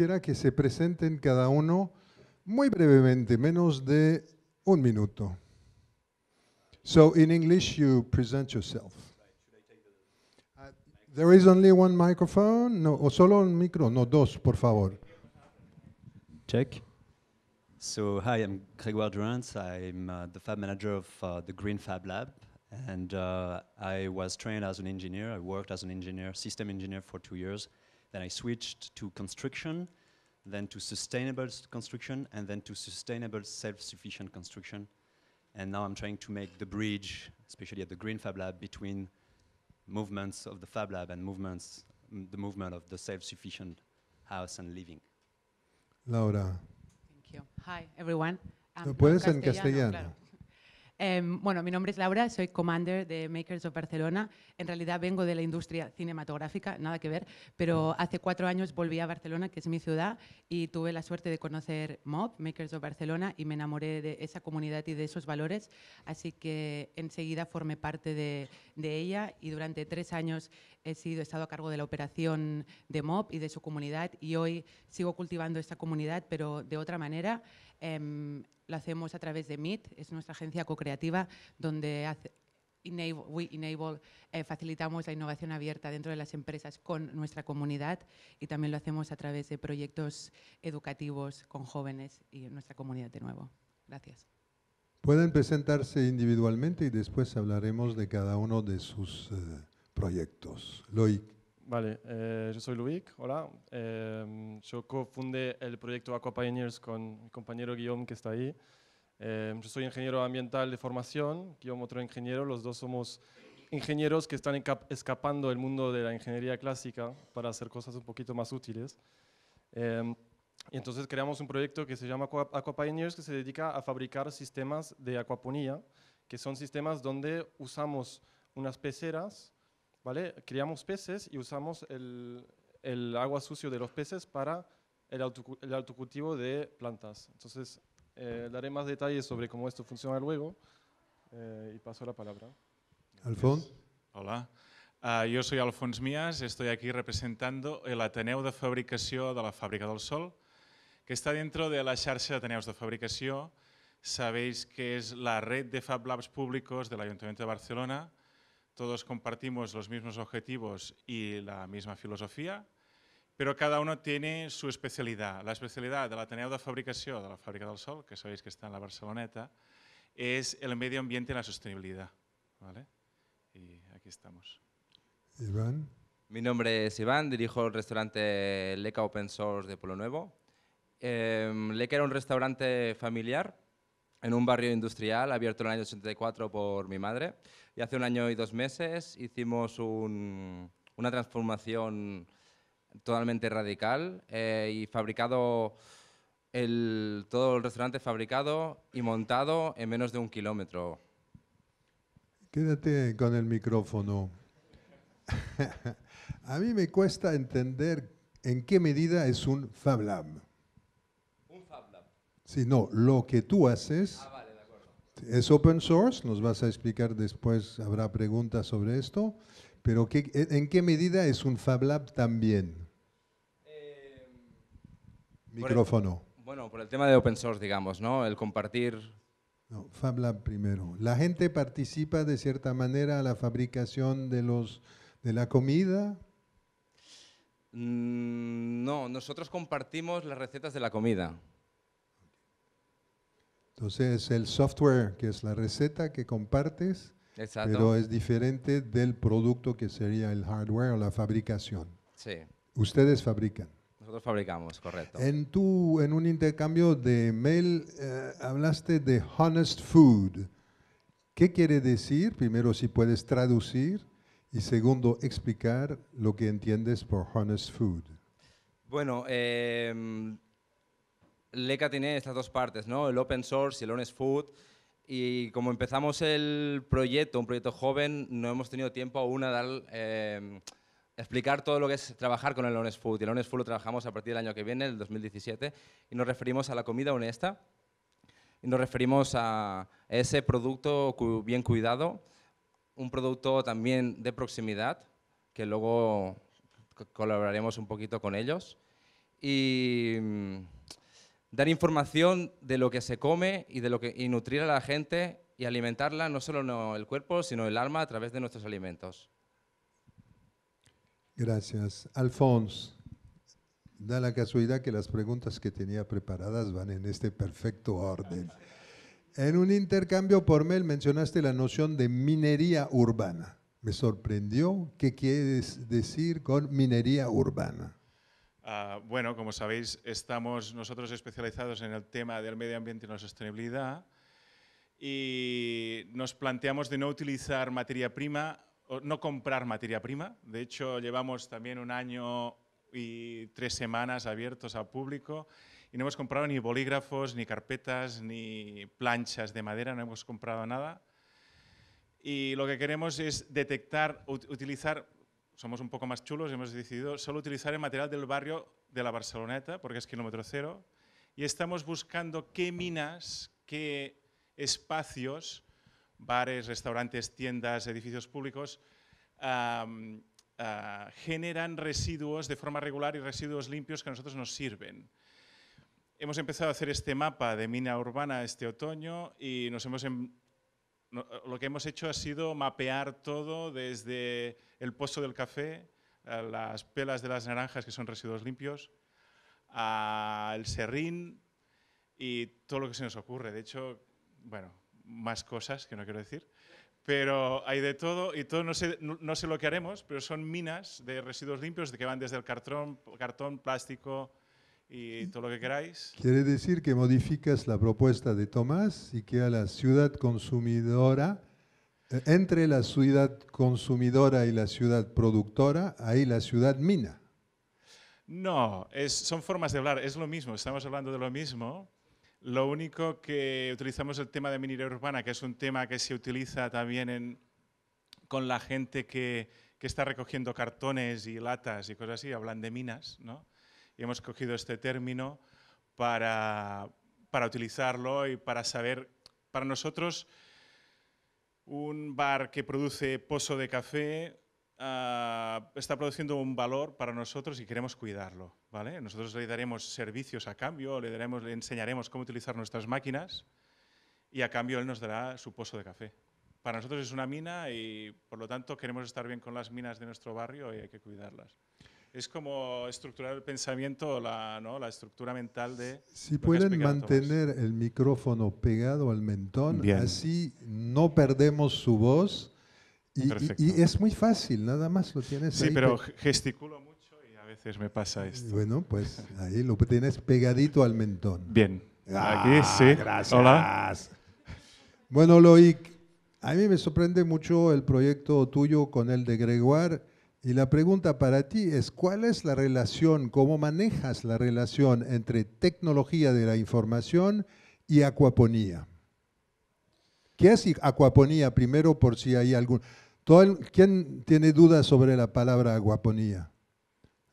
quisiera que se presenten cada uno muy brevemente, menos de un minuto. So in English, you present yourself. Uh, there is only one microphone, no, o solo un micro, no, dos, por favor. Check. So hi, I'm Grégoire Durant. I'm uh, the fab manager of uh, the Green Fab Lab. And uh, I was trained as an engineer. I worked as an engineer, system engineer for two years. Then I switched to constriction, then to sustainable construction, and then to sustainable self-sufficient construction. And now I'm trying to make the bridge, especially at the Green Fab Lab, between movements of the Fab Lab and movements, the movement of the self-sufficient house and living. Laura. Thank you. Hi, everyone. Um, puedes en castellano. castellano. Claro. Em, bueno, mi nombre es Laura, soy commander de Makers of Barcelona. En realidad vengo de la industria cinematográfica, nada que ver, pero hace cuatro años volví a Barcelona, que es mi ciudad, y tuve la suerte de conocer MOB, Makers of Barcelona, y me enamoré de esa comunidad y de esos valores, así que enseguida formé parte de, ella y durante tres años he, sido, he estado a cargo de la operación de MOB y de su comunidad, y hoy sigo cultivando esta comunidad, pero de otra manera. Em, lo hacemos a través de MIT, es nuestra agencia co-creativa donde enable, eh, facilitamos la innovación abierta dentro de las empresas con nuestra comunidad y también lo hacemos a través de proyectos educativos con jóvenes y nuestra comunidad de nuevo. Gracias. Pueden presentarse individualmente y después hablaremos de cada uno de sus eh, proyectos. Loic. Vale, eh, yo soy Luis, hola. Eh, yo cofundé el proyecto Aqua Pioneers con mi compañero Guillaume, que está ahí. Em, yo soy ingeniero ambiental de formación, Guillaume otro ingeniero. Los dos somos ingenieros que están escapando del mundo de la ingeniería clásica para hacer cosas un poquito más útiles. Em, y entonces creamos un proyecto que se llama Aqua, Aqua Pioneers, que se dedica a fabricar sistemas de acuaponía, que son sistemas donde usamos unas peceras, Criamos peces y usamos el, agua sucia de los peces para el, el autocultivo de plantas. Entonces, daré eh, más detalles sobre cómo esto funciona luego eh, y paso la palabra. Alfons. Hola. Ah, yo soy Alfons Mías, estoy aquí representando el Ateneu de Fabricación de la Fábrica del Sol, que está dentro de la xarxa Ateneus de Fabricación. Sabéis que es la red de Fab Labs públicos del Ayuntamiento de Barcelona, todos compartimos los mismos objetivos y la misma filosofía, pero cada uno tiene su especialidad. La especialidad de Ateneo de Fabricación, de la Fábrica del Sol, que sabéis que está en la Barceloneta, es el medio ambiente y la sostenibilidad. ¿vale? Y aquí estamos. Iván. Mi nombre es Iván, dirijo el restaurante Leca Open Source de Polo Nuevo. Em, Leca era un restaurante familiar en un barrio industrial abierto en el año 84 por mi madre. Y hace un año y dos meses hicimos una transformación totalmente radical eh, y fabricado el, todo el restaurante fabricado y montado en menos de un kilómetro. Quédate con el micrófono. A mí me cuesta entender en qué medida es un Fab Lab. ¿Un Fab Lab? Sí, no, lo que tú haces ah, es open source, nos vas a explicar después, habrá preguntas sobre esto, pero e, ¿en qué medida es un Fab Lab también? Em, Micrófono. bueno, por el tema de open source, digamos, ¿no? El compartir... No, Fab Lab primero. La gente participa de cierta manera a la fabricación de, los, de la comida, mm, no, nosotros compartimos las recetas de la comida. Entonces, el software, que es la receta que compartes, pero es diferente del producto que sería el hardware o la fabricación. Sí. Ustedes fabrican. Nosotros fabricamos, correcto. En, tu, en un intercambio de mail eh, hablaste de honest food. ¿Qué quiere decir? Primero, si puedes traducir. Y segundo, explicar lo que entiendes por honest food. Bueno, eh, LECA tiene estas dos partes, ¿no? el open source y el honest food. Y como empezamos el proyecto, un proyecto joven, no hemos tenido tiempo aún a dar, em, explicar todo lo que es trabajar con el honest food. Y el honest food lo trabajamos a partir del año que viene, el 2017, y nos referimos a la comida honesta. Y nos referimos a ese producto bien cuidado, un producto también de proximidad, que luego colaboraremos un poquito con ellos. Y dar información de lo que se come y, de lo que, nutrir a la gente y alimentarla no solo el cuerpo, sino el alma a través de nuestros alimentos. Gracias. Alfonso, da la casualidad que las preguntas que tenía preparadas van en este perfecto orden. En un intercambio por mail mencionaste la noción de minería urbana. Me sorprendió. ¿Qué quieres decir con minería urbana? Ah, bueno, como sabéis, estamos nosotros especializados en el tema del medio ambiente y la sostenibilidad y nos planteamos de no utilizar materia prima, o no comprar materia prima. De hecho, llevamos también un año y tres semanas abiertos al público y no hemos comprado ni bolígrafos, ni carpetas, ni planchas de madera, no hemos comprado nada. Y lo que queremos es detectar, utilizar somos un poco más chulos y hemos decidido solo utilizar el material del barrio de la Barceloneta, porque es kilómetro cero, y estamos buscando qué minas, qué espacios, bares, restaurantes, tiendas, edificios públicos, ah, generan residuos de forma regular y residuos limpios que a nosotros nos sirven. Hemos empezado a hacer este mapa de mina urbana este otoño y nos hemos em- eh, lo que hemos hecho ha sido mapear todo desde el pozo del café, a las pelas de las naranjas, que son residuos limpios, al serrín y todo lo que se nos ocurre. De hecho, bueno, más cosas que no quiero decir, pero hay de todo y todo no sé, sé lo que haremos, pero son minas de residuos limpios que van desde el cartón, cartón plástico, y todo lo que queráis. Quiere decir que modificas la propuesta de Tomás y que a la ciudad consumidora, eh, entre la ciudad consumidora y la ciudad productora, hay la ciudad mina. No, es, son formas de hablar, es lo mismo, estamos hablando de lo mismo. Lo único que utilizamos el tema de minería urbana, que es un tema que se utiliza también en, con la gente que, que está recogiendo cartones y latas y cosas así, hablan de minas, ¿no? hemos cogido este término para, para utilizarlo y para saber, para nosotros, un bar que produce pozo de café ah, está produciendo un valor para nosotros y queremos cuidarlo. ¿vale? Nosotros le daremos servicios a cambio, le, daremos, le enseñaremos cómo utilizar nuestras máquinas y a cambio él nos dará su pozo de café. Para nosotros es una mina y por lo tanto queremos estar bien con las minas de nuestro barrio y hay que cuidarlas es como estructurar el pensamiento, la, estructura mental de... Si pueden mantener el micrófono pegado al mentón, así no perdemos su voz. Y, es muy fácil, nada más lo tienes. Sí, pero gesticulo mucho y a veces me pasa esto. Bueno, pues ahí lo tienes pegadito al mentón. Bien. Ah, Aquí sí. Gracias. Hola. Bueno, Loic, a mí me sorprende mucho el proyecto tuyo con el de Gregoire y la pregunta para ti es, ¿cuál es la relación, cómo manejas la relación entre tecnología de la información y acuaponía? ¿Qué es acuaponía? Primero, por si hay algún... ¿Quién tiene dudas sobre la palabra acuaponía?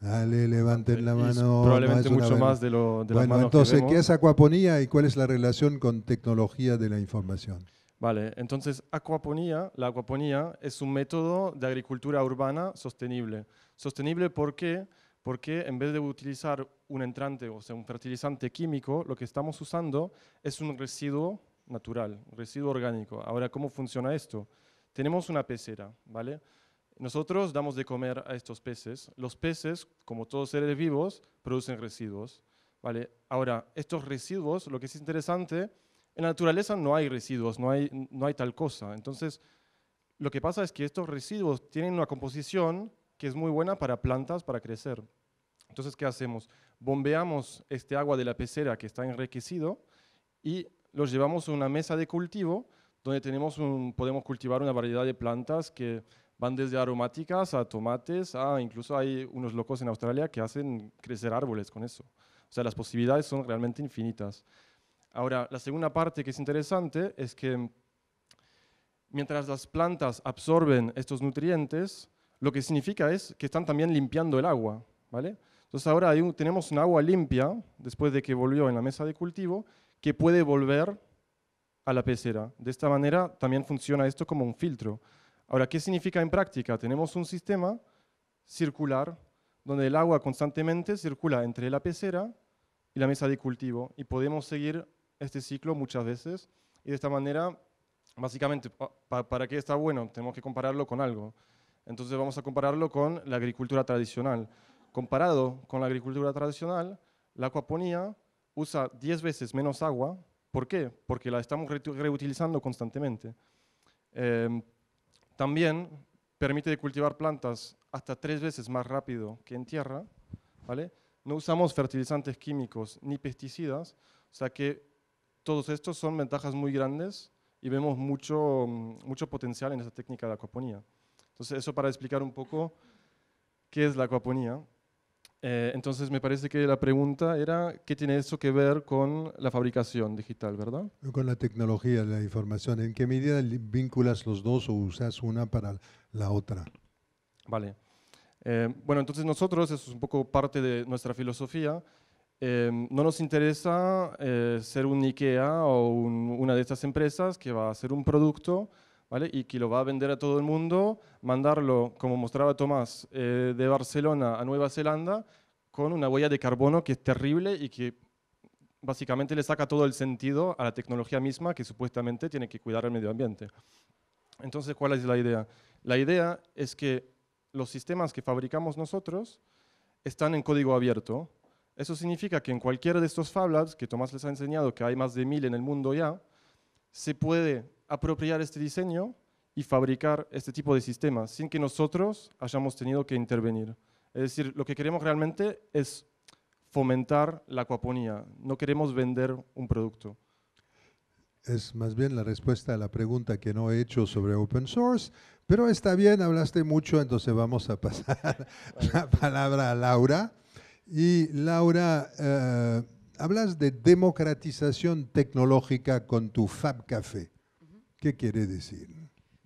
Dale, levanten la mano. probablemente mucho más de lo de Entonces, que ¿qué es acuaponía y cuál es la relación con tecnología de la información? Vale, entonces acuaponía, la acuaponía es un método de agricultura urbana sostenible. Sostenible porque porque en vez de utilizar un entrante, o sea, un fertilizante químico, lo que estamos usando es un residuo natural, un residuo orgánico. Ahora, ¿cómo funciona esto? Tenemos una pecera, ¿vale? Nosotros damos de comer a estos peces. Los peces, como todos seres vivos, producen residuos, ¿vale? Ahora, estos residuos, lo que es interesante en la naturaleza no hay residuos, no hay, no hay tal cosa. Entonces, lo que pasa es que estos residuos tienen una composición que es muy buena para plantas para crecer. Entonces, ¿qué hacemos? Bombeamos este agua de la pecera que está enriquecido y los llevamos a una mesa de cultivo donde tenemos podemos cultivar una variedad de plantas que van desde aromáticas a tomates, a incluso hay unos locos en Australia que hacen crecer árboles con eso. O sea, las posibilidades son realmente infinitas. Ahora, la segunda parte que es interesante es que mientras las plantas absorben estos nutrientes, lo que significa es que están también limpiando el agua, ¿vale? Entonces ahora tenemos un agua limpia, después de que volvió en la mesa de cultivo, que puede volver a la pecera. De esta manera también funciona esto como un filtro. Ahora, ¿qué significa en práctica? Tenemos un sistema circular donde el agua constantemente circula entre la pecera y la mesa de cultivo y podemos seguir este ciclo muchas veces y de esta manera, básicamente, ¿para qué está bueno? Tenemos que compararlo con algo. Entonces vamos a compararlo con la agricultura tradicional. Comparado con la agricultura tradicional, la acuaponía usa 10 veces menos agua. ¿Por qué? Porque la estamos reutilizando constantemente. Em, también permite cultivar plantas hasta tres veces más rápido que en tierra. ¿vale? No usamos fertilizantes químicos ni pesticidas, o sea que todos estos son ventajas muy grandes y vemos mucho, mm, mucho potencial en esa técnica de acuaponía. Entonces, eso para explicar un poco qué es la acuaponía. Eh, entonces, me parece que la pregunta era, ¿qué tiene eso que ver con la fabricación digital, verdad? Con la tecnología la información. ¿En qué medida vinculas los dos o usas una para la otra? Vale. Eh, bueno, entonces nosotros, eso es un poco parte de nuestra filosofía, Em, no nos interesa eh, ser un IKEA o una de estas empresas que va a hacer un producto y que lo va a vender a todo el mundo, mandarlo, como mostraba Tomás, eh, de Barcelona a Nueva Zelanda con una huella de carbono que es terrible y que básicamente le saca todo el sentido a la tecnología misma que supuestamente tiene que cuidar el medio ambiente. Entonces, ¿cuál es la idea? La idea es que los sistemas que fabricamos nosotros están en código abierto, eso significa que en cualquiera de estos Fab Labs, que Tomás les ha enseñado que hay más de mil en el mundo ya, se puede apropiar este diseño y fabricar este tipo de sistemas sin que nosotros hayamos tenido que intervenir. Es decir, lo que queremos realmente es fomentar la acuaponía, no queremos vender un producto. Es más bien la respuesta a la pregunta que no he hecho sobre open source, pero está bien, hablaste mucho, entonces vamos a pasar la palabra a Laura. Y Laura, eh, hablas de democratización tecnológica con tu Fab Café. ¿Qué quiere decir?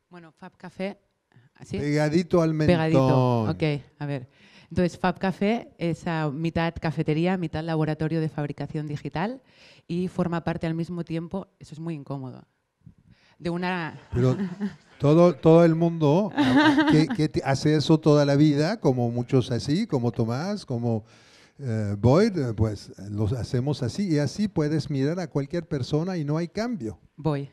Bueno, Fab Café, Pegadito al mentón. ok, a ver. Entonces, Fab Café es a mitad cafetería, mitad laboratorio de fabricación digital y forma parte al mismo tiempo, eso es muy incómodo, de una... Pero todo, todo el mundo que, que hace eso toda la vida, como muchos así, como Tomás, como... Voy, eh, eh, pues eh, lo hacemos así y así puedes mirar a cualquier persona y no hay cambio. Voy.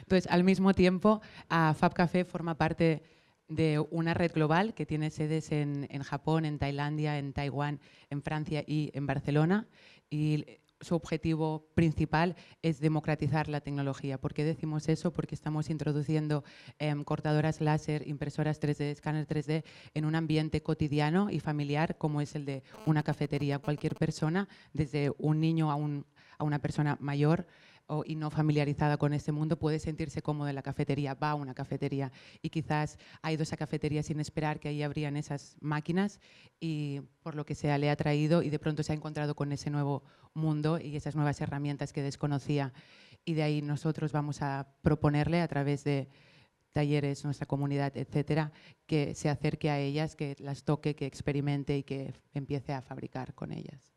Entonces, al mismo tiempo, a Fab Café forma parte de una red global que tiene sedes en, en Japón, en Tailandia, en Taiwán, en Francia y en Barcelona. Y su objetivo principal es democratizar la tecnología. ¿Por qué decimos eso? Porque estamos introduciendo em, cortadoras láser, impresoras 3D, escáner 3D en un ambiente cotidiano y familiar como es el de una cafetería. Cualquier persona, desde un niño a una persona mayor, o, y no familiarizada con este mundo puede sentirse cómoda en la cafetería, va a una cafetería y quizás ha ido a esa cafetería sin esperar que ahí habrían esas máquinas y por lo que sea le ha traído y de pronto se ha encontrado con ese nuevo mundo y esas nuevas herramientas que desconocía. Y de ahí nosotros vamos a proponerle a través de talleres, nuestra comunidad, etcétera, que se acerque a ellas, que las toque, que experimente y que empiece a fabricar con ellas.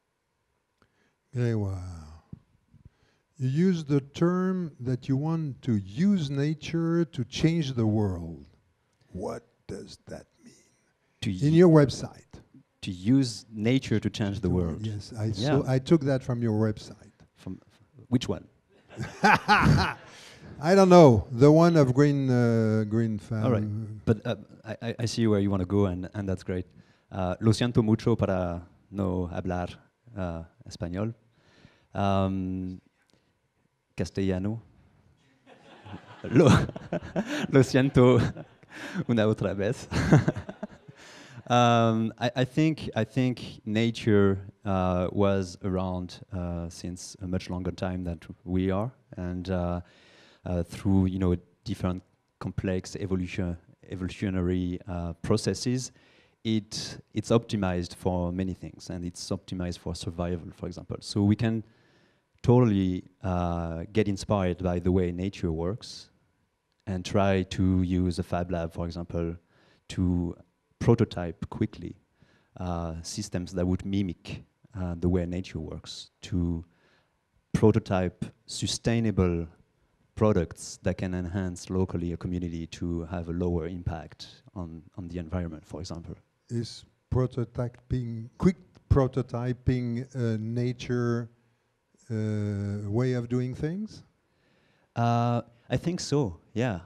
You use the term that you want to use nature to change the world. What does that mean? To In your website. To use nature to change the world. Yes, I, yeah. I took that from your website. From which one? I don't know the one of green uh, green Farm. All right, but uh, I, I see where you want to go, and, and that's great. Uh, lo siento mucho para no hablar uh, español. Um, castellano, lo, lo siento una otra vez. um, I, I, think I think nature uh, was around uh, since a much longer time than we are, and uh, uh through you know different complex evolution evolutionary uh, processes, it it's optimized for many things, and it's optimized for survival, for example. So we can totally uh, get inspired by the way nature works and try to use a fab lab, for example, to prototype quickly uh, systems that would mimic uh, the way nature works, to prototype sustainable products that can enhance locally a community to have a lower impact on, on the environment, for example. Is prototyping, quick prototyping uh, nature uh, way of doing things? Uh, I think so. Yeah,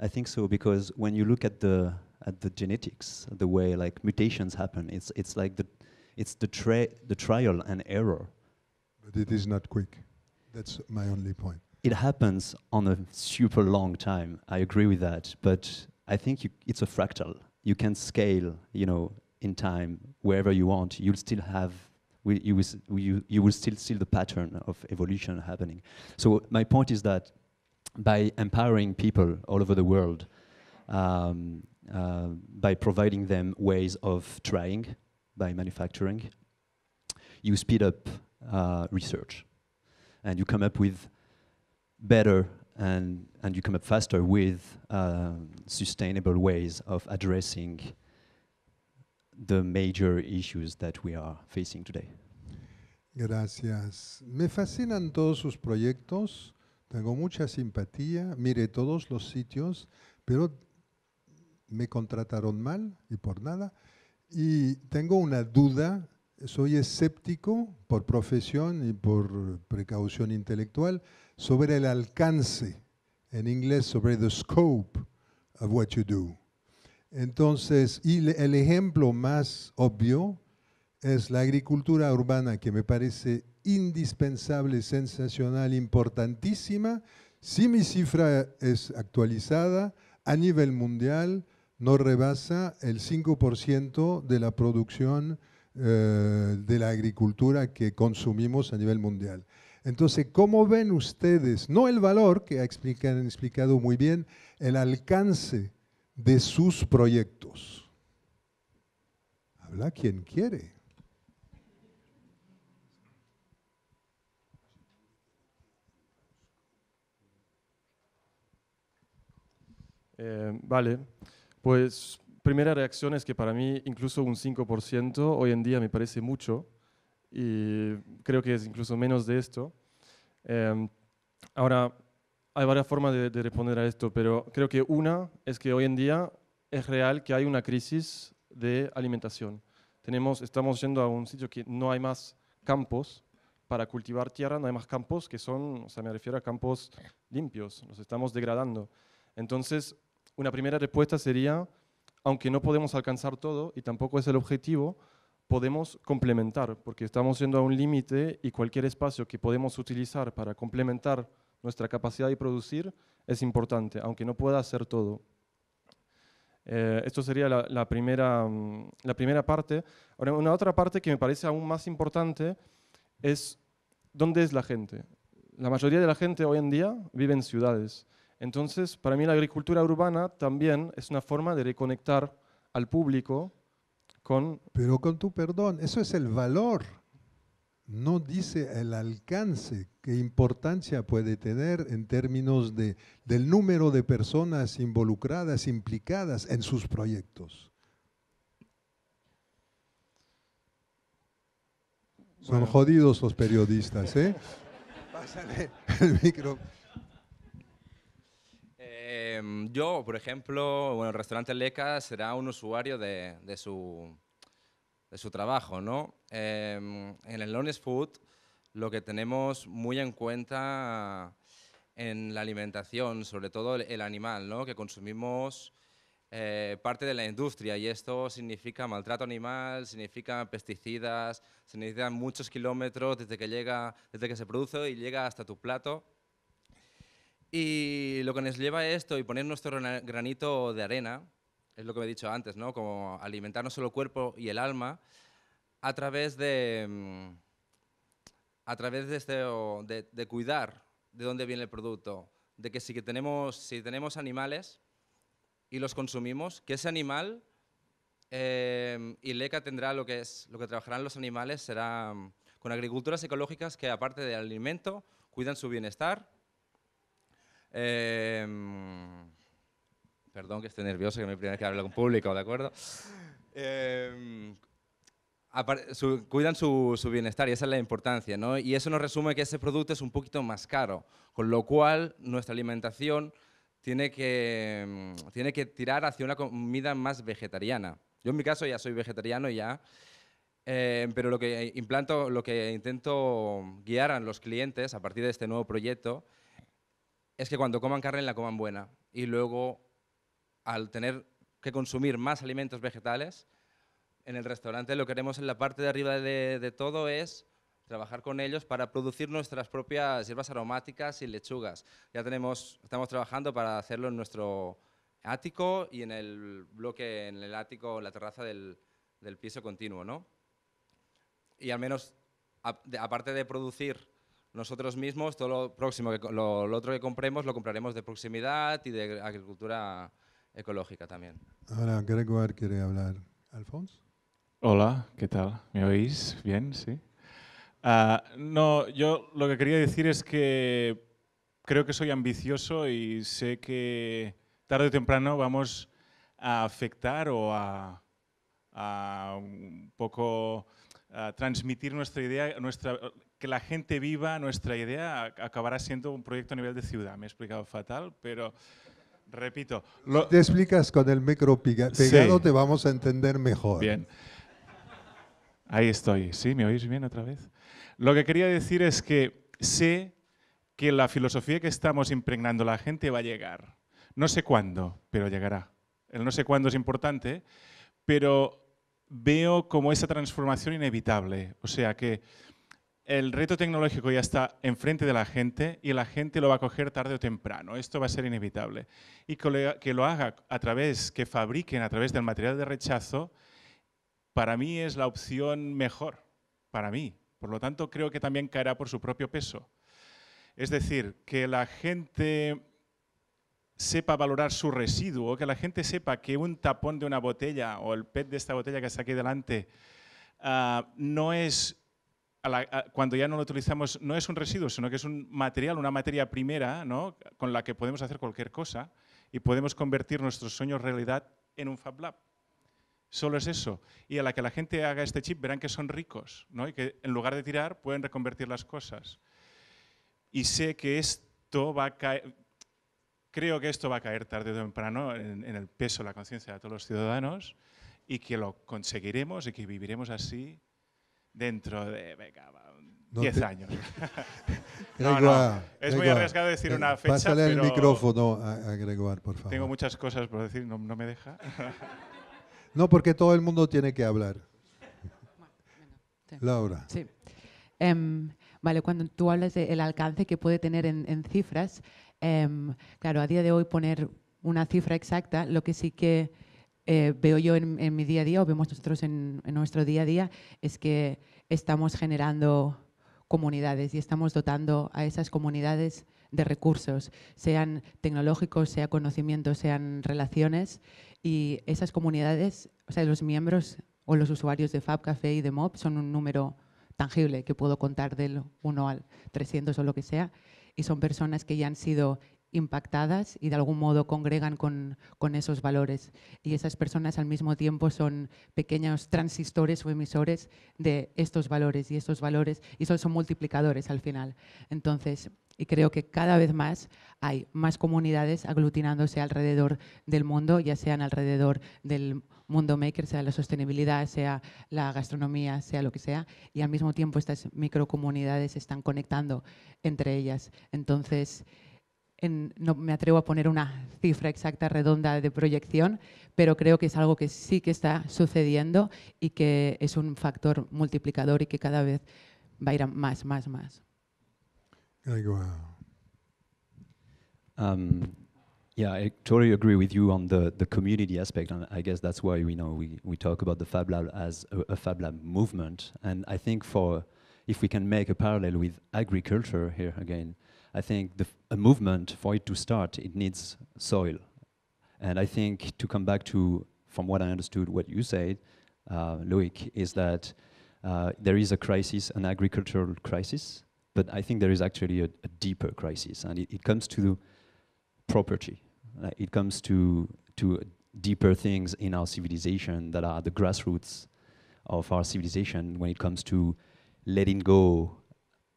I think so because when you look at the at the genetics, the way like mutations happen, it's it's like the it's the tra- the trial and error. But it is not quick. That's my only point. It happens on a super long time. I agree with that, but I think you, it's a fractal. You can scale, you know, in time wherever you want. You'll still have we, you, will, you, you will still see the pattern of evolution happening. So my point is that by empowering people all over the world, um, uh, by providing them ways of trying, by manufacturing, you speed up uh, research. And you come up with better and, and you come up faster with uh, sustainable ways of addressing the major issues that we are facing today. Gracias. Me fascinan todos sus proyectos. Tengo mucha simpatía. Mire todos los sitios, pero me contrataron mal y por nada. Y tengo una duda. Soy escéptico por profesión y por precaución intelectual sobre el alcance, en inglés sobre the scope of what you do. Entonces, el ejemplo más obvio es la agricultura urbana, que me parece indispensable, sensacional, importantísima. Si mi cifra es actualizada, a nivel mundial no rebasa el 5% de la producción eh, de la agricultura que consumimos a nivel mundial. Entonces, ¿cómo ven ustedes? No el valor, que han explicado muy bien, el alcance de sus proyectos. Habla quien quiere. Eh, vale, pues primera reacción es que para mí incluso un 5% hoy en día me parece mucho y creo que es incluso menos de esto. Eh, ahora, hay varias formas de, responder a esto, pero creo que una es que hoy en día es real que hay una crisis de alimentación. Tenemos, estamos yendo a un sitio que no hay más campos para cultivar tierra, no hay más campos que son, o sea, me refiero a campos limpios, los estamos degradando. Entonces, una primera respuesta sería, aunque no podemos alcanzar todo y tampoco es el objetivo, podemos complementar, porque estamos yendo a un límite y cualquier espacio que podemos utilizar para complementar nuestra capacidad de producir es importante, aunque no pueda hacer todo. Eh, esto sería la, primera, mm, la primera parte. Ahora, una otra parte que me parece aún más importante es dónde es la gente. La mayoría de la gente hoy en día vive en ciudades. Entonces, para mí la agricultura urbana también es una forma de reconectar al público con... Pero con tu perdón, eso es el valor no dice el alcance, qué importancia puede tener en términos de, del número de personas involucradas, implicadas en sus proyectos. Son jodidos los periodistas, ¿eh? Pásale el micro. Eh, yo, por ejemplo, bueno, el restaurante Leca será un usuario de su de su trabajo, ¿no? Em, en el Honest Food lo que tenemos muy en cuenta en la alimentación, sobre todo el, animal, ¿no? Que consumimos eh, parte de la industria y esto significa maltrato animal, significa pesticidas, se necesitan muchos kilómetros desde que, llega, desde que se produce y llega hasta tu plato. Y lo que nos lleva a esto y poner nuestro granito de arena es lo que he dicho antes, ¿no? Como alimentarnos no solo el cuerpo y el alma a través de, mm, a través este, de, de, cuidar de dónde viene el producto, de que si tenemos, si tenemos animales y los consumimos, que ese animal eh, y leca tendrá lo que es, lo que trabajarán los animales será mm, con agriculturas ecológicas que aparte del alimento cuidan su bienestar. Eh, mm, Perdón que esté nervioso, que me es mi primera que hablo con público, ¿de acuerdo? Eh, cuidan su, bienestar y esa es la importancia, ¿no? Y eso nos resume que ese producto es un poquito más caro, con lo cual nuestra alimentación tiene que, mm, tiene que tirar hacia una comida más vegetariana. Yo en mi caso ya soy vegetariano ya, eh, pero lo que implanto, lo que intento guiar a los clientes a partir de este nuevo proyecto es que cuando coman carne la coman buena y luego al tener que consumir más alimentos vegetales, en el restaurante lo que haremos en la parte de arriba de, todo es trabajar con ellos para producir nuestras propias hierbas aromáticas y lechugas. Ya tenemos, estamos trabajando para hacerlo en nuestro ático y en el bloque, en el ático, en la terraza del, piso continuo, ¿no? Y al menos, aparte de producir nosotros mismos, todo lo próximo, lo, otro que compremos, lo compraremos de proximidad y de agricultura ecológica también. Ahora, Gregor quiere hablar. ¿Alfonso? Hola, ¿qué tal? ¿Me oís bien? Sí. Ah, no, yo lo que quería decir es que creo que soy ambicioso y sé que tarde o temprano vamos a afectar o a, un poco transmitir nuestra idea, nuestra, que la gente viva nuestra idea acabará siendo un proyecto a nivel de ciudad. Me he explicado fatal, pero Repito. te explicas con el micro pegado, te vamos a entender mejor. Bien. Ahí estoy. ¿Sí? ¿Me oís bien otra vez? Lo que quería decir es que sé que la filosofía que estamos impregnando la gente va a llegar. No sé cuándo, pero llegará. El no sé cuándo es importante, pero veo como esa transformación inevitable. O sea que el reto tecnológico ya está enfrente de la gente y la gente lo va a coger tarde o temprano. Esto va a ser inevitable. Y que lo haga a través, que fabriquen a través del material de rechazo, para mí es la opción mejor, para mí. Por lo tanto, creo que también caerá por su propio peso. Es decir, que la gente sepa valorar su residuo, que la gente sepa que un tapón de una botella o el PET de esta botella que está aquí delante ah, no es cuando ya no lo utilizamos, no es un residuo, sino que es un material, una materia primera, ¿no? con la que podemos hacer cualquier cosa y podemos convertir nuestros sueños realidad en un Fab Lab. Solo es eso. Y a la que la gente haga este chip verán que son ricos ¿no? y que en lugar de tirar pueden reconvertir las cosas. Y sé que esto va a caer, creo que esto va a caer tarde o temprano en, en el peso, la conciencia de todos los ciudadanos y que lo conseguiremos y que viviremos así dentro de, venga, 10 años. es muy arriesgado decir una eh, fecha, Pásale pero el micrófono a, Gregoire, por favor. Tengo muchas cosas por decir, no, me deja. no, porque todo el mundo tiene que hablar. Laura. Sí. Em, vale, cuando tú hablas del alcance que puede tener en, cifras, em, claro, a día de hoy poner una cifra exacta, lo que sí que eh, veo yo en, mi día a día, o vemos nosotros en, nuestro día a día, es que estamos generando comunidades y estamos dotando a esas comunidades de recursos, sean tecnológicos, sean conocimientos, sean relaciones, y esas comunidades, o sea, los miembros o los usuarios de Fab Café y de Mob son un número tangible que puedo contar del 1 al 300 o lo que sea, y son personas que ya han sido impactadas y de algún modo congregan con, esos valores. Y esas personas al mismo tiempo son pequeños transistores o emisores de estos valores y estos valores, y son, son multiplicadores al final. Entonces, y creo que cada vez más hay más comunidades aglutinándose alrededor del mundo, ya sean alrededor del mundo maker, sea la sostenibilidad, sea la gastronomía, sea lo que sea, y al mismo tiempo estas microcomunidades se están conectando entre ellas. Entonces, en, no me atrevo a poner una cifra exacta redonda de proyección, pero creo que es algo que sí que está sucediendo y que es un factor multiplicador y que cada vez va a ir a más, más, más. Um, yeah, I totally agree with you on the, the community aspect, and I guess that's why we know we, we talk about the Fab Lab as a, a Fab Lab movement. And I think for if we can make a parallel with agriculture here again, I think the, a movement for it to start, it needs soil. And I think to come back to, from what I understood, what you said, uh, Loic, is that uh, there is a crisis, an agricultural crisis, but I think there is actually a, a deeper crisis, and it, it comes to property. Uh, it comes to to deeper things in our civilization that are the grassroots of our civilization when it comes to letting go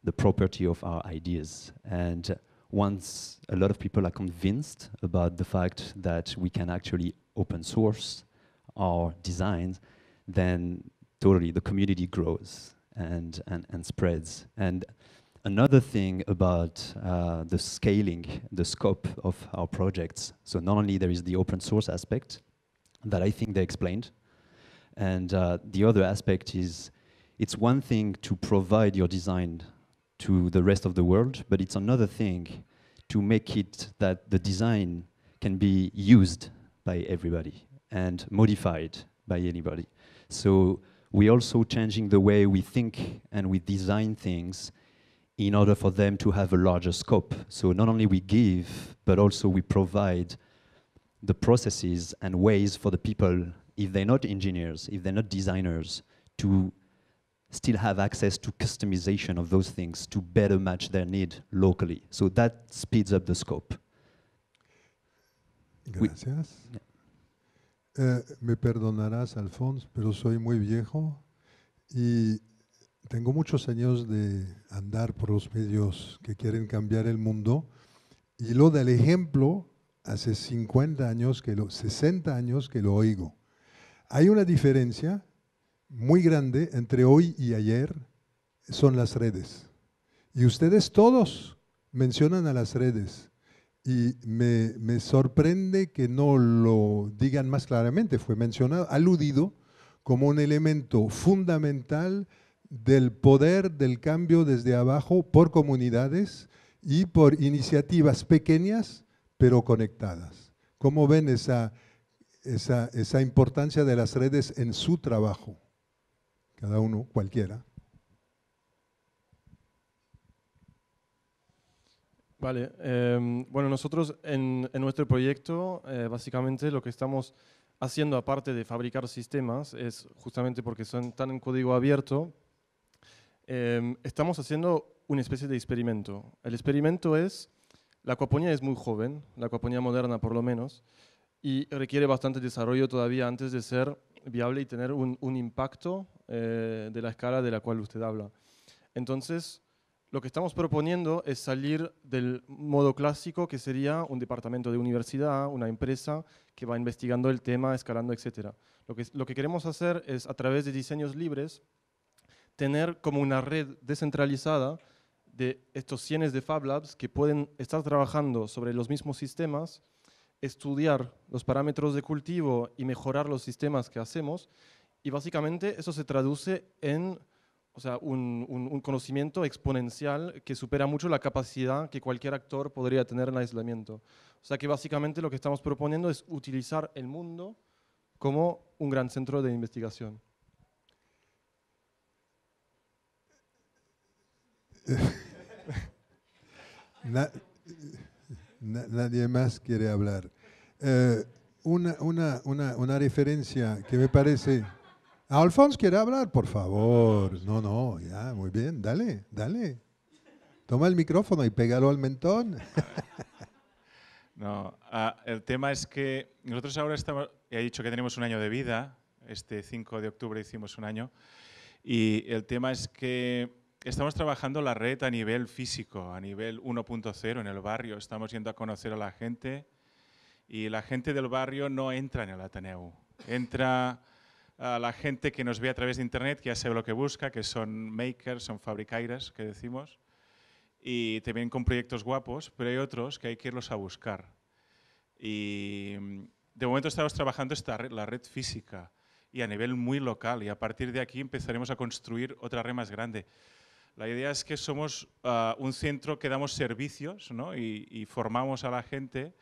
the property of our ideas. And once a lot of people are convinced about the fact that we can actually open source our designs, then totally the community grows and, and, and spreads. And another thing about uh, the scaling, the scope of our projects. So not only there is the open source aspect that I think they explained, and uh, the other aspect is it's one thing to provide your design to the rest of the world, but it's another thing to make it that the design can be used by everybody and modified by anybody. So we're also changing the way we think and we design things in order for them to have a larger scope. So not only we give, but also we provide the processes and ways for the people, if they're not engineers, if they're not designers, to still have access to customization of those things to better match their need locally. So that speeds up the scope. Gracias. eh, me perdonarás, Alphonse, pero soy muy viejo y tengo muchos años de andar por los medios que quieren cambiar el mundo y lo del ejemplo hace 50 años, que los 60 años que lo oigo. Hay una diferencia muy grande entre hoy y ayer son las redes. Y ustedes todos mencionan a las redes. Y me, sorprende que no lo digan más claramente. Fue mencionado, aludido como un elemento fundamental del poder del cambio desde abajo por comunidades y por iniciativas pequeñas pero conectadas. ¿Cómo ven esa, esa importancia de las redes en su trabajo? cada uno cualquiera. Vale, em, bueno, nosotros en, nuestro proyecto eh, básicamente lo que estamos haciendo aparte de fabricar sistemas es justamente porque son tan en código abierto, em, estamos haciendo una especie de experimento. El experimento es, la acuaponía es muy joven, la acuaponía moderna por lo menos, y requiere bastante desarrollo todavía antes de ser viable y tener un, un impacto eh, de la escala de la cual usted habla. Entonces, lo que estamos proponiendo es salir del modo clásico que sería un departamento de universidad, una empresa que va investigando el tema, escalando, etc. Lo que, queremos hacer es, a través de diseños libres, tener como una red descentralizada de estos cienes de Fab Labs que pueden estar trabajando sobre los mismos sistemas, estudiar los parámetros de cultivo y mejorar los sistemas que hacemos y básicamente eso se traduce en un, conocimiento exponencial que supera mucho la capacidad que cualquier actor podría tener en aislamiento. O sea que básicamente lo que estamos proponiendo es utilizar el mundo como un gran centro de investigación. nadie más quiere hablar. Eh, una, una, una referencia que me parece... Alfonso quiere hablar, por favor. No, no, ya, muy bien, dale, dale. Toma el micrófono y pégalo al mentón. No, ah, el tema es que nosotros ahora estamos, he dicho que tenemos un año de vida, este 5 de octubre hicimos un año, y el tema es que estamos trabajando la red a nivel físico, a nivel 1.0 en el barrio, estamos yendo a conocer a la gente, y la gente del barrio no entra en el Ateneo, entra a la gente que nos ve a través de Internet, que ya sabe lo que busca, que son makers, son fabricaires, que decimos, y también con proyectos guapos, pero hay otros que hay que irlos a buscar. Y mm, de momento estamos trabajando esta la red física y a nivel muy local, y a partir de aquí empezaremos a construir otra red más grande. La idea es que somos ah, un centro que damos servicios y formamos a la gente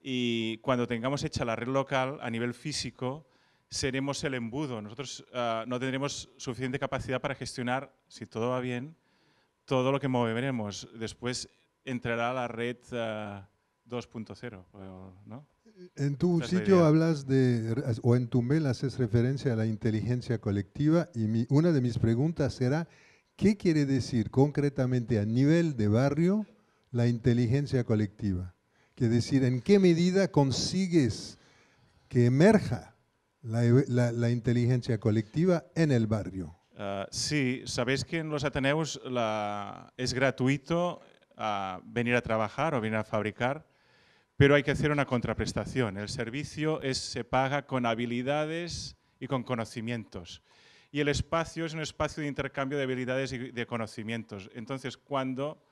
y cuando tengamos hecha la red local a nivel físico, seremos el embudo. Nosotros ah, no tendremos suficiente capacidad para gestionar, si todo va bien, todo lo que moveremos. Después entrará la red 2.0, ah, ¿no? En tu sitio hablas de, o en tu mail haces referencia a la inteligencia colectiva y una de mis preguntas será, ¿qué quiere decir concretamente a nivel de barrio la inteligencia colectiva? Quiere decir, ¿en qué medida consigues que emerja la, inteligencia colectiva en el barrio. Ah, sí, sabéis que en los Ateneos es gratuito ah, venir a trabajar o venir a fabricar, pero hay que hacer una contraprestación. El servicio es, se paga con habilidades y con conocimientos. Y el espacio es un espacio de intercambio de habilidades y de conocimientos. Entonces, cuando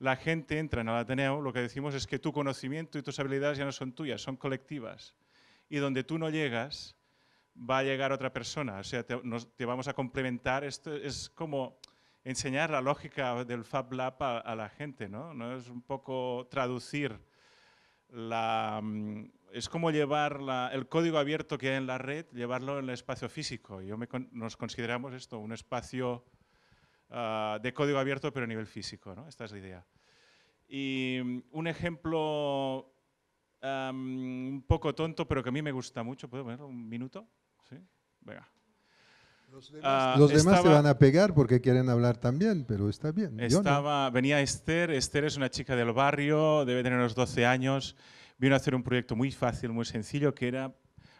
la gente entra en el Ateneo, lo que decimos es que tu conocimiento y tus habilidades ya no son tuyas, son colectivas. Y donde tú no llegas, va a llegar otra persona, o sea, te, vamos a complementar. Esto es como enseñar la lógica del Fab Lab a, la gente, ¿no? Es un poco traducir la... Mm, es como llevar el código abierto que hay en la red, llevarlo en el espacio físico. Yo nos consideramos esto, un espacio ah, de código abierto, pero a nivel físico, ¿no? Esta es la idea. Y mm, un ejemplo ah, mm, un poco tonto, pero que a mí me gusta mucho, ¿puedo ponerlo un minuto? Ah, los demás, te van a pegar porque quieren hablar también, pero está bien. Venía Esther, Esther es una chica del barrio, debe tener unos 12 años, vino a hacer un proyecto muy fácil, muy sencillo, que era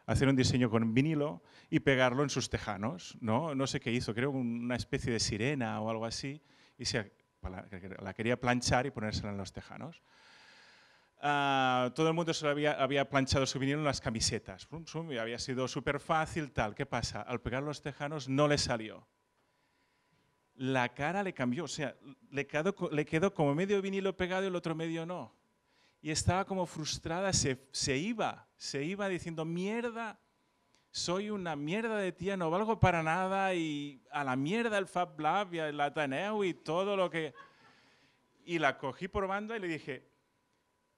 hacer un diseño con vinilo y pegarlo en sus tejanos, ¿no? sé qué hizo, creo una especie de sirena o algo así, y la quería planchar y ponérsela en los tejanos. Ah, todo el mundo se había, había, planchado su vinilo en las camisetas. había sido súper fácil, tal. ¿Qué pasa? Al pegar los tejanos no le salió. La cara le cambió, o sea, le quedó, le quedó como medio vinilo pegado y el otro medio no. Y estaba como frustrada, se, se iba, se iba diciendo, mierda, soy una mierda de tía, no valgo para nada y a la mierda el Fab Lab y el Ateneo y todo lo que... Y la cogí por banda y le dije,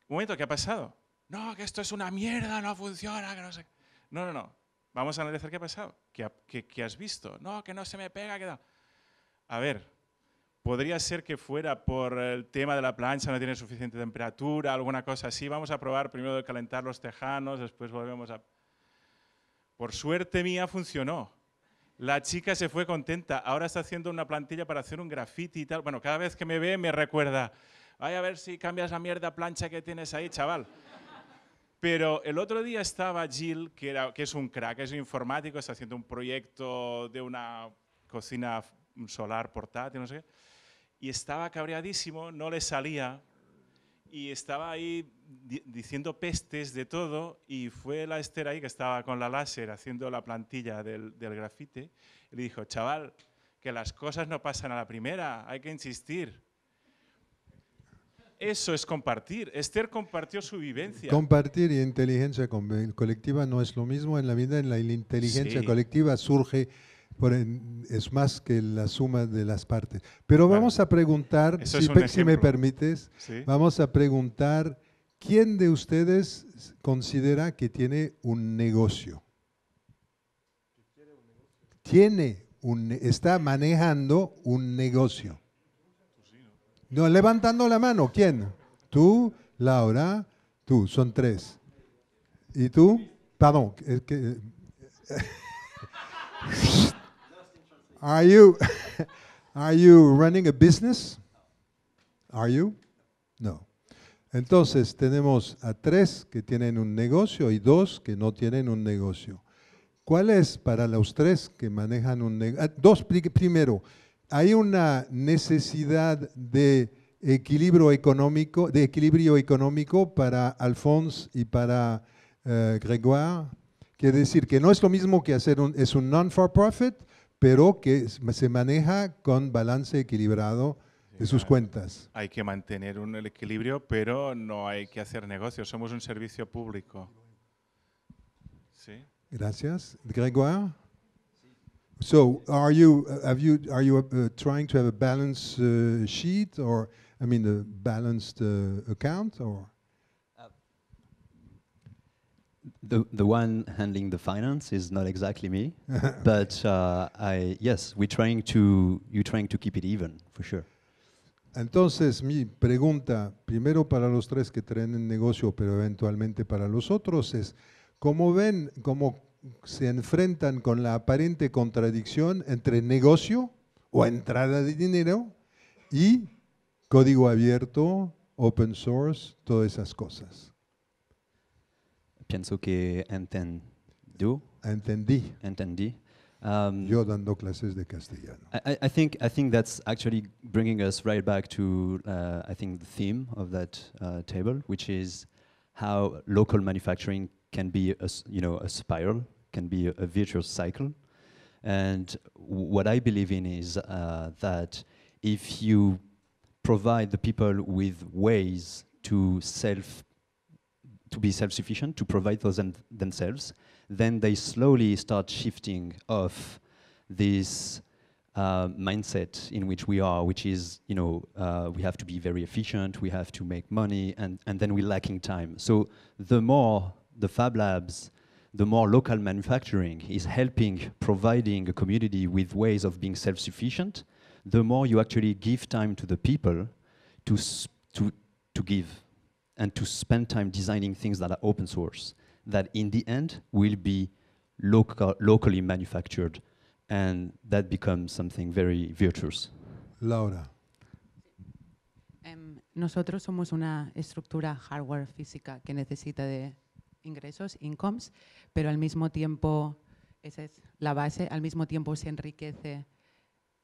un momento, ¿qué ha pasado? No, que esto es una mierda, no funciona, que no sé. No, no, no. Vamos a analizar qué ha pasado, qué, has visto. No, que no se me pega, que da... A ver, podría ser que fuera por el tema de la plancha, no tiene suficiente temperatura, alguna cosa así. Vamos a probar primero de calentar los tejanos, después volvemos a... Por suerte mía funcionó. La chica se fue contenta, ahora está haciendo una plantilla para hacer un graffiti y tal. Bueno, cada vez que me ve me recuerda, vaya a ver si cambias la mierda plancha que tienes ahí, chaval. Pero el otro día estaba Jill, que, es un crack, es un informático, está haciendo un proyecto de una cocina solar portátil, no sé qué, y estaba cabreadísimo, no le salía, y estaba ahí diciendo pestes de todo, y fue la Esther ahí que estaba con la láser haciendo la plantilla del, del grafite, y le dijo, chaval, que las cosas no pasan a la primera, hay que insistir. Eso es compartir. Esther compartió su vivencia. Compartir y inteligencia colectiva no es lo mismo en la vida. En la inteligencia colectiva surge, es más que la suma de las partes. Pero vamos a preguntar, si, me permites, vamos a preguntar quién de ustedes considera que tiene un negocio. Tiene un, está manejando un negocio. No, levantando la mano. ¿Quién? Tú, Laura, tú. Son tres. ¿Y tú? Perdón. Are you, are you running a business? Are you? No. Entonces tenemos a tres que tienen un negocio y dos que no tienen un negocio. ¿Cuál es para los tres que manejan un negocio? Ah, dos primero hay una necesidad de equilibrio económico, de equilibrio económico para Alphonse y para eh, Grégoire? Gregoire, que decir que no es lo mismo que hacer un, es un non-for-profit, pero que se maneja con balance equilibrado de sus cuentas. Hay que mantener un, el equilibrio, pero no hay que hacer negocios. Somos un servicio público. Gracias. Grégoire. So are you have you are you uh, trying to have a balance uh, sheet or I mean a balanced uh, account or uh, the the one handling the finance is not exactly me, but uh, I yes we're trying to you're trying to keep it even for sure. Entonces mi pregunta primero para los tres que traen el negocio pero eventualmente para los otros es cómo ven cómo se enfrentan con la aparente contradicción entre negocio o entrada de dinero y código abierto, open source, todas esas cosas. Pienso que entendió. Entendí. Entendí. Um, Yo dando clases de castellano. I, I, think I think that's actually bringing us right back to uh, I think the theme of that uh, table, which is how local manufacturing can be a, you know, a spiral, can be a, a virtuous cycle. And what I believe in is uh, that if you provide the people with ways to self to be self-sufficient, to provide for them themselves, then they slowly start shifting off this uh, mindset in which we are, which is, you know, uh, we have to be very efficient, we have to make money, and, and then we're lacking time. So the more the Fab Labs, the more local manufacturing is helping providing a community with ways of being self-sufficient, the more you actually give time to the people to, to, to give and to spend time designing things that are open source, that in the end will be local, locally manufactured. And that becomes something very virtuous. Laura. Um, nosotros somos una estructura hardware física que necesita de ingresos, incomes, pero al mismo tiempo, esa es la base, al mismo tiempo se enriquece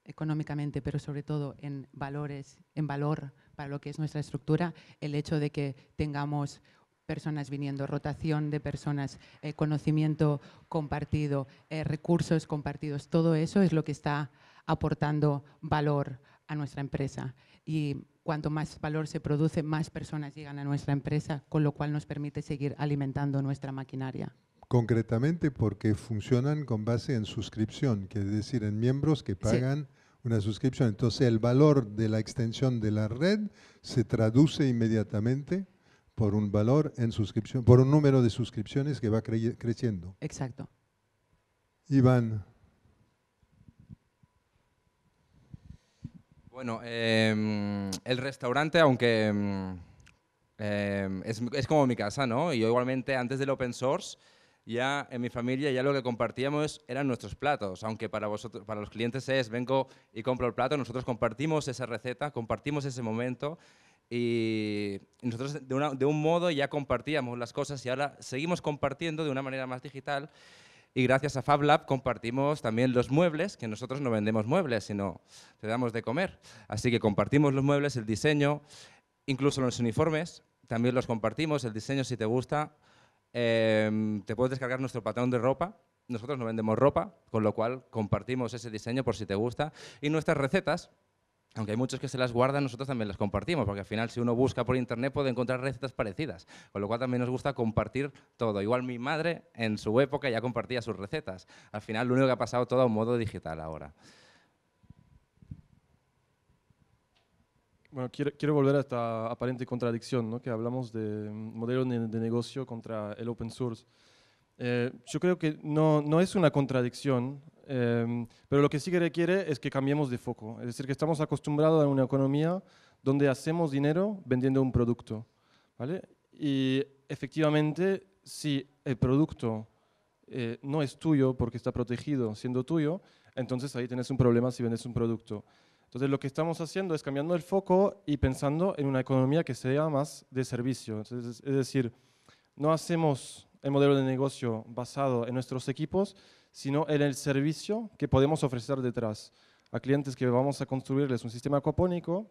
económicamente, pero sobre todo en valores, en valor para lo que es nuestra estructura, el hecho de que tengamos personas viniendo, rotación de personas, eh, conocimiento compartido, eh, recursos compartidos, todo eso es lo que está aportando valor a nuestra empresa. Y cuanto más valor se produce, más personas llegan a nuestra empresa, con lo cual nos permite seguir alimentando nuestra maquinaria. Concretamente porque funcionan con base en suscripción, que es decir, en miembros que pagan una suscripción. Entonces el valor de la extensión de la red se traduce inmediatamente por un valor en suscripción, por un número de suscripciones que va creciendo. Exacto. Iván. Bueno, em, el restaurante, aunque em, em, es, como mi casa, ¿no? Y yo igualmente antes del open source, ya en mi familia ya lo que compartíamos eran nuestros platos, aunque para, vosotros, para los clientes es vengo y compro el plato, nosotros compartimos esa receta, compartimos ese momento y nosotros de un modo ya compartíamos las cosas y ahora seguimos compartiendo de una manera más digital y gracias a FabLab compartimos también los muebles, que nosotros no vendemos muebles, sino te damos de comer. Así que compartimos los muebles, el diseño, incluso los uniformes, también los compartimos, el diseño si te gusta. Em, te puedes descargar nuestro patrón de ropa, nosotros no vendemos ropa, con lo cual compartimos ese diseño por si te gusta. Y nuestras recetas, aunque hay muchos que se las guardan, nosotros también las compartimos, porque al final si uno busca por internet puede encontrar recetas parecidas, con lo cual también nos gusta compartir todo. Igual mi madre en su época ya compartía sus recetas. Al final lo único que ha pasado todo a un modo digital ahora. Bueno, quiero, volver a esta aparente contradicción, que hablamos de mm, modelo de negocio contra el open source. Eh, yo creo que no, no es una contradicción Em, pero lo que sí que requiere es que cambiemos de foco. Es decir, que estamos acostumbrados a una economía donde hacemos dinero vendiendo un producto. ¿vale? Y efectivamente, si el producto eh, no es tuyo porque está protegido siendo tuyo, entonces ahí tienes un problema si vendes un producto. Entonces lo que estamos haciendo es cambiando el foco y pensando en una economía que sea más de servicio. es decir, no hacemos el modelo de negocio basado en nuestros equipos, sino en el servicio que podemos ofrecer detrás. A clientes que vamos a construirles un sistema acuapónico,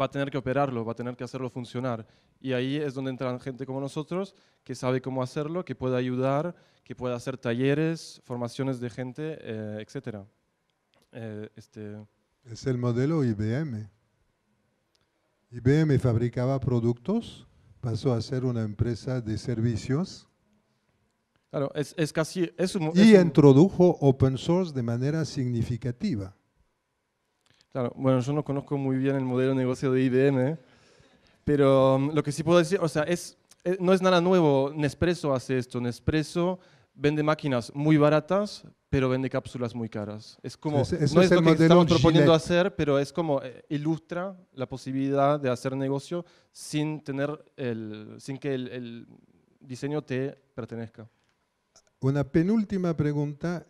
va a tener que operarlo, va a tener que hacerlo funcionar. Y ahí es donde entran gente como nosotros, que sabe cómo hacerlo, que puede ayudar, que puede hacer talleres, formaciones de gente, eh, etc. Eh, este, es el modelo IBM. IBM fabricaba productos, pasó a ser una empresa de servicios Claro, es, casi... Es y introdujo open source de manera significativa. Claro, bueno, yo no conozco muy bien el modelo de negocio de IBM, pero um, lo que sí puedo decir, o sea, es, eh, no es nada nuevo. Nespresso hace esto. Nespresso vende máquinas muy baratas, pero vende cápsulas muy caras. Es como, no es, lo que estamos proponiendo hacer, pero es como eh, ilustra la posibilidad de hacer negocio sin, tener el, sin que el diseño te pertenezca. Una penúltima pregunta.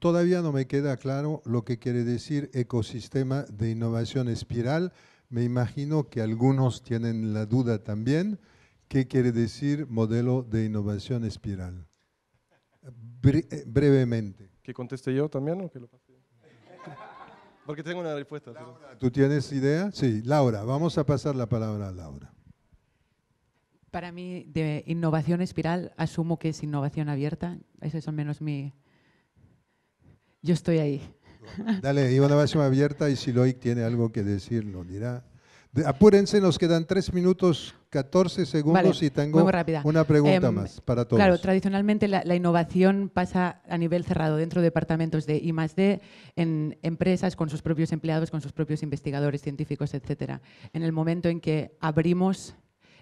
Todavía no me queda claro lo que quiere decir ecosistema de innovación espiral. Me imagino que algunos tienen la duda también. ¿Qué quiere decir modelo de innovación espiral? Eh, brevemente. ¿Que conteste yo también o que lo pase? Porque tengo una respuesta. ¿Tú tienes idea? Sí, Laura, vamos a pasar la palabra a Laura. Para mí, de innovación espiral, asumo que es innovación abierta. Ese es al menos mi... Yo estoy ahí. Dale, innovación abierta y si Loic tiene algo que decir, lo dirá. Apúrense, nos quedan tres minutos 14 segundos y tengo una pregunta em, más para todos. Claro, tradicionalmente la, innovación pasa a nivel cerrado dentro de departamentos de I D en empresas con sus propios empleados, con sus propios investigadores científicos, etcétera. En el momento en que abrimos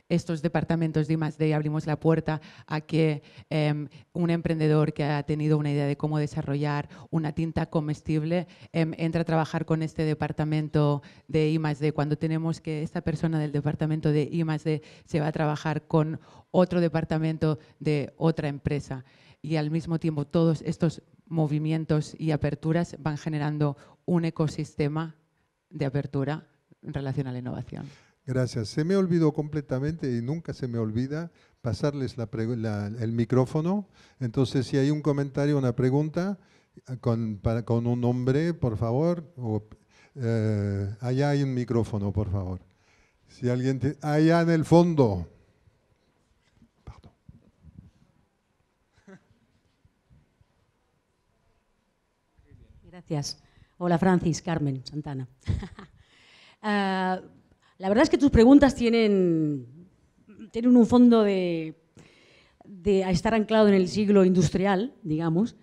estos departamentos de I+.D. abrimos la puerta a que em, un emprendedor que ha tenido una idea de cómo desarrollar una tinta comestible em, entra a trabajar con este departamento de I+.D. Cuando tenemos que esta persona del departamento de I+.D. se va a trabajar con otro departamento de otra empresa y al mismo tiempo todos estos movimientos y aperturas van generando un ecosistema de apertura en relación a la innovación. Gracias. Se me olvidó completamente y nunca se me olvida pasarles la el micrófono. Entonces, si hay un comentario, una pregunta eh, con, un nombre, por favor. Eh, allá hay un micrófono, por favor. Si alguien allá en el fondo. Gracias. Hola Francis, Carmen, Santana. Ah, la verdad es que tus preguntas tienen, tienen un fondo de, de estar anclado en el siglo industrial, digamos.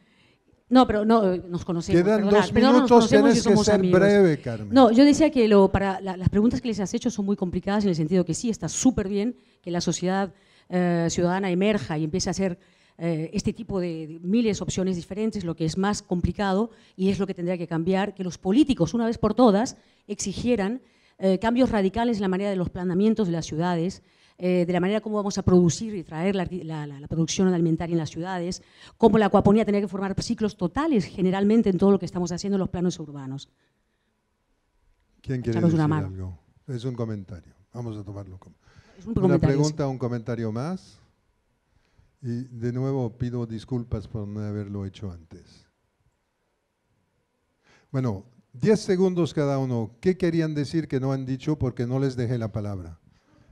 No, pero no, eh, nos conocemos. Quedan dos minutos, que ser breve, Carmen. No, yo decía que lo, para las preguntas que les has hecho son muy complicadas en el sentido que sí, está súper bien que la sociedad eh, ciudadana emerja y empiece a hacer eh, este tipo de, de miles de opciones diferentes, lo que es más complicado y es lo que tendría que cambiar, que los políticos, una vez por todas, exigieran eh, cambios radicales en la manera de los planeamientos de las ciudades, eh, de la manera como vamos a producir y traer la, producción alimentaria en las ciudades, cómo la acuaponía tenía que formar ciclos totales generalmente en todo lo que estamos haciendo en los planos urbanos. ¿Quién quiere decir algo? Es un comentario. Vamos a tomarlo como. una pregunta, un comentario más. Y de nuevo pido disculpas por no haberlo hecho antes. Bueno, Diez segundos cada uno. ¿Qué querían decir que no han dicho porque no les dejé la palabra?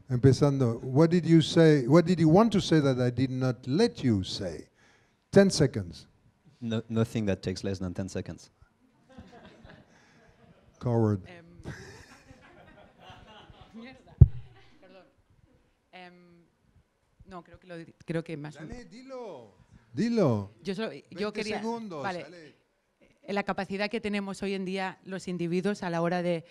Empezando, what did you say? What did you want to say that I did not let you say? Ten seconds. nothing that takes less than ten seconds. Coward. Um, Perdón. Um, no, creo que, lo, creo que más. Dale, dilo. Dilo. Yo, solo, yo quería. segundos. Vale la capacidad que tenemos hoy en día los individuos a la hora de,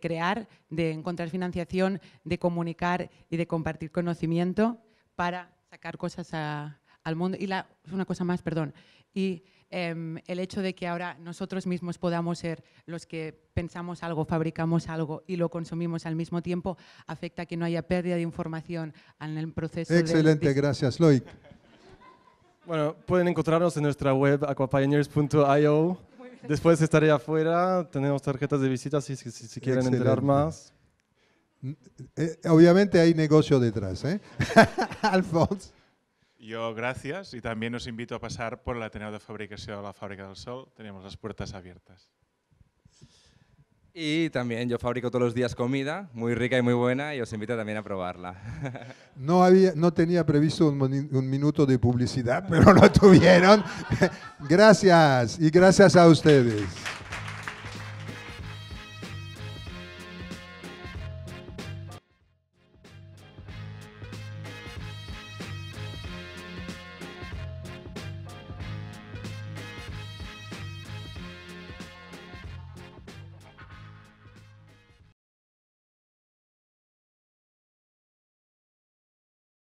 crear, de encontrar financiación, de comunicar y de compartir conocimiento para sacar cosas al mundo. Y la, una cosa más, perdón. Y em, el hecho de que ahora nosotros mismos podamos ser los que pensamos algo, fabricamos algo y lo consumimos al mismo tiempo, afecta a que no haya pérdida de información en el proceso. Excelente, gracias, Loic. Bueno, pueden encontrarnos en nuestra web aquapioneers.io Después estaré afuera, tenemos tarjetas de visita si, quieren entrar más. Mm, eh, eh, obviamente hay negocio detrás, ¿eh? Alfonso. Yo, gracias. Y también os invito a pasar por el Ateneo de Fabricación de la Fábrica del Sol. Tenemos las puertas abiertas. Y también yo fabrico todos los días comida, muy rica y muy buena, y os invito también a probarla. No, había, no tenía previsto un, un minuto de publicidad, pero lo tuvieron. gracias y gracias a ustedes.